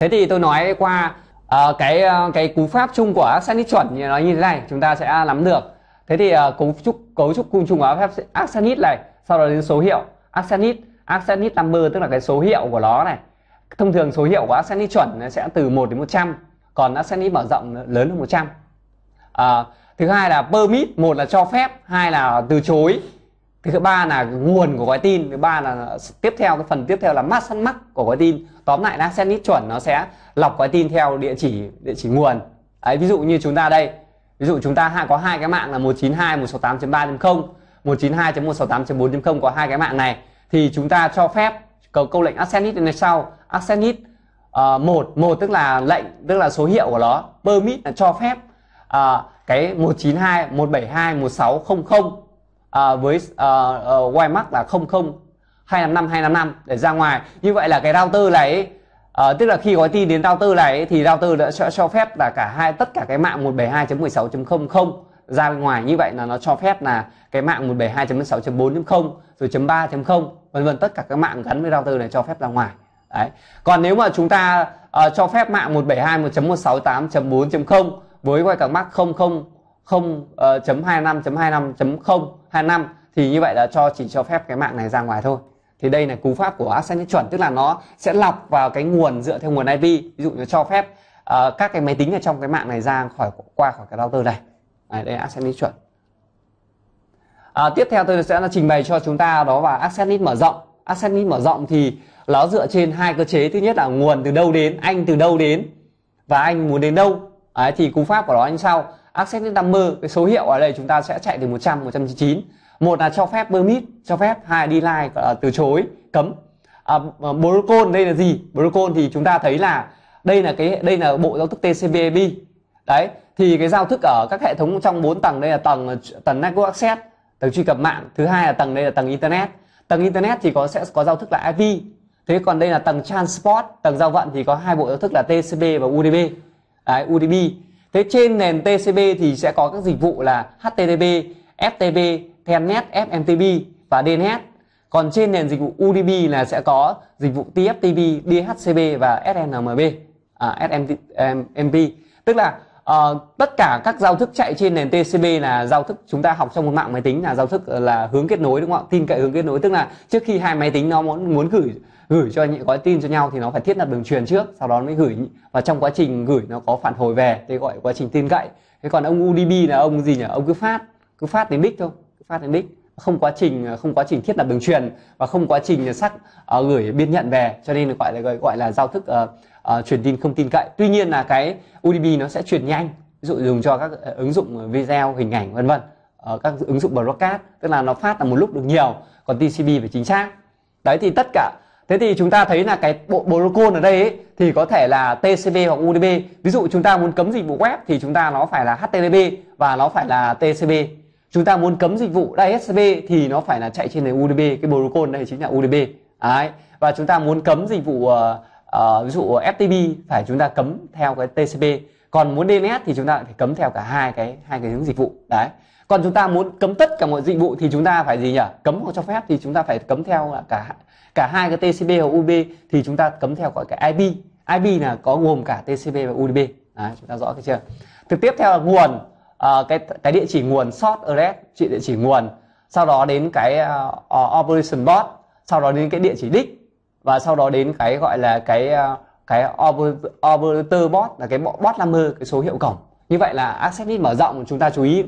Thế thì tôi nói qua uh, cái uh, cái cú pháp chung của áp sát nít chuẩn như nó như thế này chúng ta sẽ nắm được. Thế thì uh, cấu trúc cấu trúc cung chung của áp áp sát nít này, sau đó đến số hiệu áp sát nít, áp sát nít number tức là cái số hiệu của nó này. Thông thường số hiệu của áp sát nít chuẩn sẽ từ 1 đến 100, còn áp sát nít mở rộng lớn hơn 100. Uh, thứ hai là permit, một là cho phép, hai là từ chối. Thứ ba là nguồn của gói tin, thứ ba là tiếp theo cái phần tiếp theo là mắt mắc của gói tin tóm lại là set list chuẩn nó sẽ lọc cái tin theo địa chỉ địa chỉ nguồn đấy ví dụ như chúng ta đây ví dụ chúng ta có hai cái mạng là 192.168.3.0 192.168.4.0 có hai cái mạng này thì chúng ta cho phép câu câu lệnh access list này sau access list uh, ờ, một một tức là lệnh tức là số hiệu của nó permit là cho phép uh, cái 192 172 1600 uh, với uh, uh, wiremark là 00 255 255 để ra ngoài như vậy là cái router này uh, tức là khi gói tin đến router này ấy, thì router đã cho, cho phép là cả hai tất cả cái mạng 172.16.00 ra bên ngoài như vậy là nó cho phép là cái mạng 172.16.4.0 rồi chấm .3.0 vân vân tất cả các mạng gắn với router này cho phép ra ngoài đấy còn nếu mà chúng ta uh, cho phép mạng 172.168.4.0 với quay các mắc 00 0 uh, chấm 25 chấm 25 chấm 0 25 thì như vậy là cho chỉ cho phép cái mạng này ra ngoài thôi thì đây là cú pháp của access chuẩn tức là nó sẽ lọc vào cái nguồn dựa theo nguồn IP ví dụ như cho phép uh, các cái máy tính ở trong cái mạng này ra khỏi qua khỏi cái router này Đấy, đây là access chuẩn à, ờ, tiếp theo tôi sẽ là trình bày cho chúng ta đó là access list mở rộng access list mở rộng thì nó dựa trên hai cơ chế thứ nhất là nguồn từ đâu đến anh từ đâu đến và anh muốn đến đâu Đấy, thì cú pháp của nó như sau access list number cái số hiệu ở đây chúng ta sẽ chạy từ 100 199 một là cho phép permit cho phép hai đi line uh, từ chối cấm à, protocol đây là gì protocol thì chúng ta thấy là đây là cái đây là bộ giao thức tcpip đấy thì cái giao thức ở các hệ thống trong bốn tầng đây là tầng tầng network access tầng truy cập mạng thứ hai là tầng đây là tầng internet tầng internet thì có sẽ có giao thức là IP thế còn đây là tầng transport tầng giao vận thì có hai bộ giao thức là TCP và UDP đấy, UDP thế trên nền TCP thì sẽ có các dịch vụ là HTTP FTP Telnet, FMTP và DNS. Còn trên nền dịch vụ UDP là sẽ có dịch vụ TFTP, DHCP và SNMP, à, SMMP. Tức là uh, tất cả các giao thức chạy trên nền TCP là giao thức chúng ta học trong một mạng máy tính là giao thức ờ, là hướng kết nối đúng không ạ? Tin cậy hướng kết nối tức là trước khi hai máy tính nó muốn muốn gửi gửi cho những gói tin cho nhau thì nó phải thiết lập đường truyền trước, sau đó mới gửi và trong quá trình gửi nó có phản hồi về, thế gọi là quá trình tin cậy. Thế còn ông UDP là ông gì nhỉ? Ông cứ phát, cứ phát đến đích thôi phát đến đích không quá trình à, không quá trình thiết lập đường truyền và không quá trình à, xác uh, gửi biên nhận về cho nên gọi là gọi, là giao thức uh, uh, truyền tin không tin cậy tuy nhiên là cái UDP nó sẽ truyền nhanh ví dụ dùng cho các ờ, ứng dụng video hình ảnh vân vân ở các ứng dụng broadcast tức là nó phát là một lúc được nhiều còn TCP phải chính xác đấy thì tất cả thế thì chúng ta thấy là cái bộ protocol ở đây ấy, thì có thể là TCP hoặc UDP ví dụ chúng ta muốn cấm dịch vụ web thì chúng ta nó phải là HTTP và nó phải là TCP chúng ta muốn cấm dịch vụ DSP thì nó phải là chạy trên này UDP cái protocol này chính là UDP Đấy. và chúng ta muốn cấm dịch vụ uh, uh, ví dụ FTP phải chúng ta cấm theo cái TCP còn muốn DNS thì chúng ta phải cấm theo cả hai cái hai cái hướng dịch vụ đấy còn chúng ta muốn cấm tất cả mọi dịch vụ thì chúng ta phải gì nhỉ cấm hoặc cho phép thì chúng ta phải cấm theo cả cả hai cái TCP và UDP thì chúng ta cấm theo gọi cái IP IP là có gồm cả TCP và UDP đấy, chúng ta rõ cái chưa thực tiếp theo là nguồn Ờ, cái cái địa chỉ nguồn sort address chị địa chỉ nguồn sau đó đến cái uh, operation bot sau đó đến cái địa chỉ đích và sau đó đến cái gọi là cái uh, cái operator bot là cái bot 50 cái số hiệu cổng như vậy là access list mở rộng chúng ta chú ý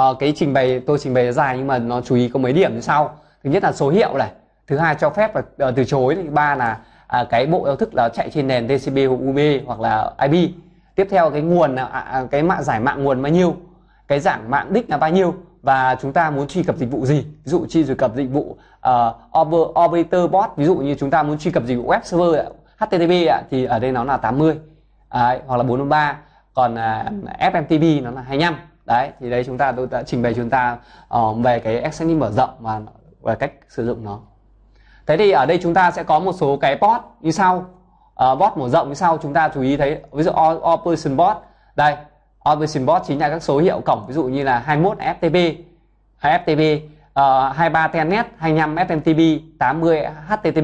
uh, cái trình bày tôi trình bày dài nhưng mà nó chú ý có mấy điểm như sau thứ nhất là số hiệu này thứ hai cho phép là uh, từ chối thứ ba là uh, cái bộ giao thức là chạy trên nền TCP hoặc UB hoặc là IP tiếp theo cái nguồn uh, cái mạng giải mạng nguồn bao nhiêu cái dạng mạng đích là bao nhiêu và chúng ta muốn truy cập dịch vụ gì ví dụ truy cập dịch vụ ờ, uh, operator bot ví dụ như chúng ta muốn truy cập dịch vụ web server HTTP thì ở đây nó là 80 đấy, hoặc là 43 còn uh, à, FMTP nó là 25 đấy thì đấy chúng ta tôi đã trình bày chúng ta uh, về cái extension mở rộng và và cách sử dụng nó thế thì ở đây chúng ta sẽ có một số cái bot như sau uh, bot mở rộng như sau chúng ta chú ý thấy ví dụ operation bot đây Operation Bot chính là các số hiệu cổng ví dụ như là 21 FTP FTP uh, 23 Telnet 25 FMTP 80 HTTP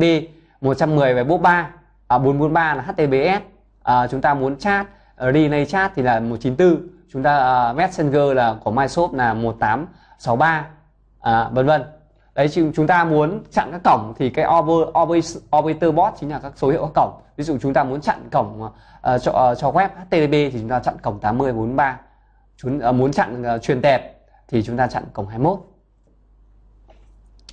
110 về BOP 3 uh, 443 là HTTPS uh, à, chúng ta muốn chat uh, relay chat thì là 194 chúng ta uh, Messenger là của Microsoft là 1863 uh, à, vân vân đấy chúng ta muốn chặn các cổng thì cái over, over, operator bot chính là các số hiệu các cổng ví dụ chúng ta muốn chặn cổng uh, cho uh, cho web http thì chúng ta chặn cổng 8043 chúng uh, muốn chặn uh, truyền tệp thì chúng ta chặn cổng 21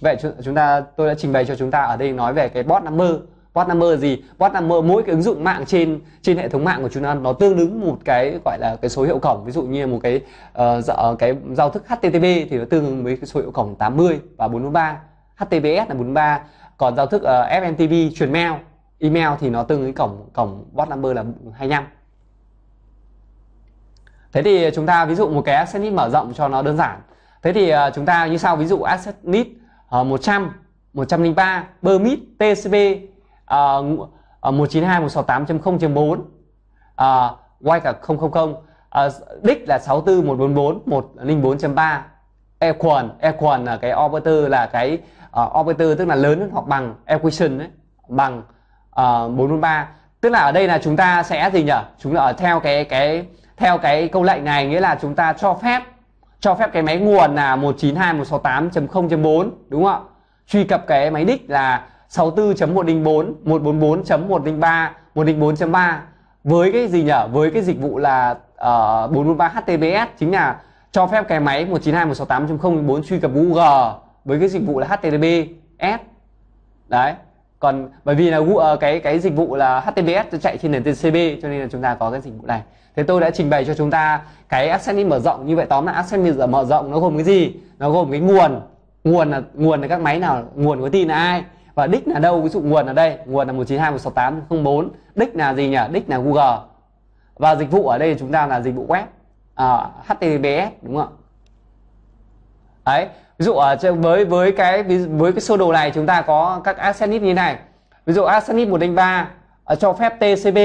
vậy chúng ta tôi đã trình bày cho chúng ta ở đây nói về cái bot number Botnumber gì Botnumber mỗi cái ứng dụng mạng trên trên hệ thống mạng của chúng ta nó tương ứng một cái gọi là cái số hiệu cổng ví dụ như một cái uh, dạ, ờ, cái giao thức HTTP thì nó tương ứng với cái số hiệu cổng 80 và 43 HTTPS là 43 còn giao thức uh, ờ, FMTP truyền mail email thì nó tương ứng cổng cổng Botnumber là 25 Thế thì chúng ta ví dụ một cái asset mở rộng cho nó đơn giản. Thế thì chúng ta như sau ví dụ asset list 100, 103, permit, TCP 192.168.0.4 uh, quay cả 000 uh, đích là 64 144 104 3 equal equal là cái operator là cái uh, operator tức là lớn hoặc bằng equation đấy bằng uh, ờ, 443 tức là ở đây là chúng ta sẽ gì nhỉ chúng ta ở theo cái cái theo cái câu lệnh này nghĩa là chúng ta cho phép cho phép cái máy nguồn là 192.168.0.4 đúng không ạ truy cập cái máy đích là 64.104, 144.103, 104.3 với cái gì nhở? Với cái dịch vụ là uh, 443 HTTPS chính là cho phép cái máy 192.168.0.4 truy cập Google với cái dịch vụ là HTTPS. Đấy. Còn bởi vì là ờ, cái cái dịch vụ là HTTPS chạy trên nền TCP cho nên là chúng ta có cái dịch vụ này. Thế tôi đã trình bày cho chúng ta cái access mở rộng như vậy tóm lại access mở rộng nó gồm cái gì? Nó gồm cái nguồn, nguồn là nguồn là các máy nào, nguồn của tin là ai? và đích là đâu ví dụ nguồn ở đây nguồn là 192.168.04 đích là gì nhỉ đích là Google và dịch vụ ở đây chúng ta là dịch vụ web à, HTTPS đúng không ạ đấy ví dụ ở với với cái với cái sơ đồ này chúng ta có các asset list như này ví dụ asset list 103 ờ, cho phép TCP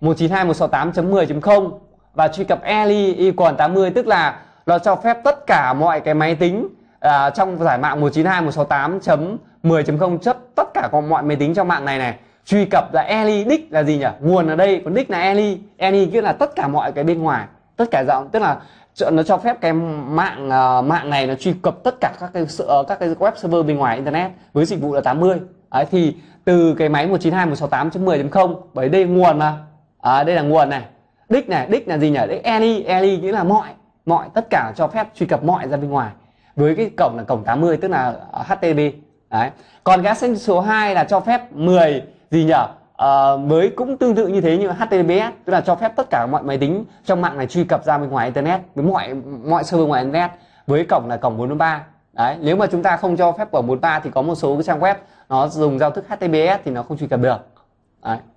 192.168.10.0 và truy cập Eli equal 80 tức là nó cho phép tất cả mọi cái máy tính à, trong giải mạng 192.168.10.0 chấp tất cả các mọi máy tính trong mạng này này truy cập là Eli đích là gì nhỉ nguồn ở đây còn đích là Eli Eli nghĩa là tất cả mọi cái bên ngoài tất cả dạng tức là nó cho phép cái mạng uh, mạng này nó truy cập tất cả các cái uh, các cái web server bên ngoài internet với dịch vụ là 80 Đấy, thì từ cái máy 192.168.10.0 bởi đây nguồn mà à, đây là nguồn này đích này đích là gì nhỉ đích Eli Eli nghĩa là mọi mọi tất cả cho phép truy cập mọi ra bên ngoài với cái cổng là cổng 80 tức là HTB đấy còn cái action số 2 là cho phép 10 gì nhở à, ờ, mới cũng tương tự như thế như HTTPS tức là cho phép tất cả mọi máy tính trong mạng này truy cập ra bên ngoài internet với mọi mọi server ngoài internet với cổng là cổng 43 đấy nếu mà chúng ta không cho phép cổng 43 thì có một số cái trang web nó dùng giao thức HTTPS thì nó không truy cập được đấy.